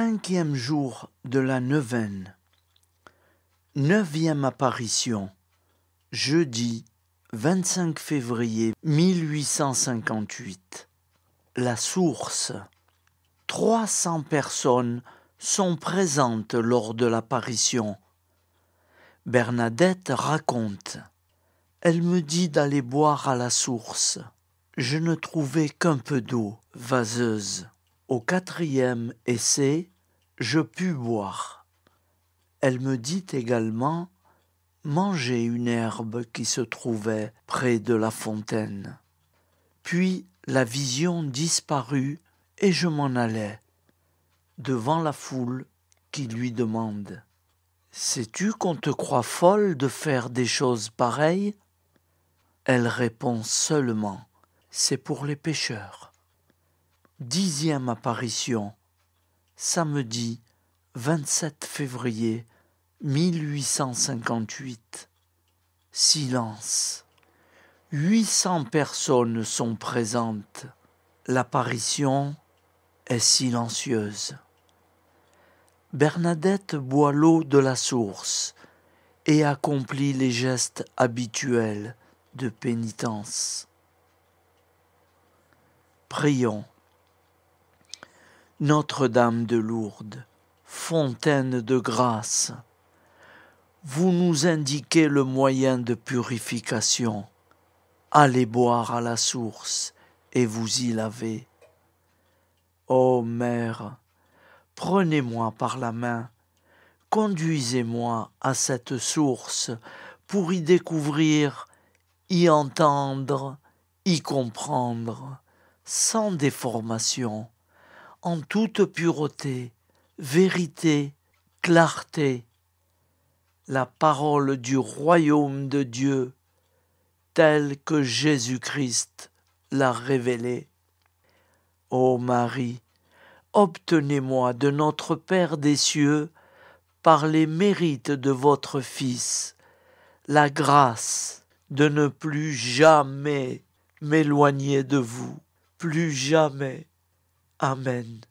cinquième jour de la neuvaine. Neuvième apparition. Jeudi 25 février 1858. La source. Trois cents personnes sont présentes lors de l'apparition. Bernadette raconte. Elle me dit d'aller boire à la source. Je ne trouvais qu'un peu d'eau vaseuse. Au quatrième essai, je pus boire. Elle me dit également manger une herbe qui se trouvait près de la fontaine. Puis la vision disparut et je m'en allai devant la foule qui lui demande Sais-tu qu'on te croit folle de faire des choses pareilles Elle répond seulement C'est pour les pêcheurs ». Dixième apparition. Samedi 27 février 1858. Silence. 800 personnes sont présentes. L'apparition est silencieuse. Bernadette boit l'eau de la source et accomplit les gestes habituels de pénitence. Prions. Notre-Dame de Lourdes, fontaine de grâce, vous nous indiquez le moyen de purification. Allez boire à la source et vous y lavez. Ô Mère, prenez-moi par la main, conduisez-moi à cette source pour y découvrir, y entendre, y comprendre, sans déformation en toute pureté, vérité, clarté, la parole du royaume de Dieu, telle que Jésus-Christ l'a révélée. Ô Marie, obtenez-moi de notre Père des cieux, par les mérites de votre Fils, la grâce de ne plus jamais m'éloigner de vous, plus jamais. Amen.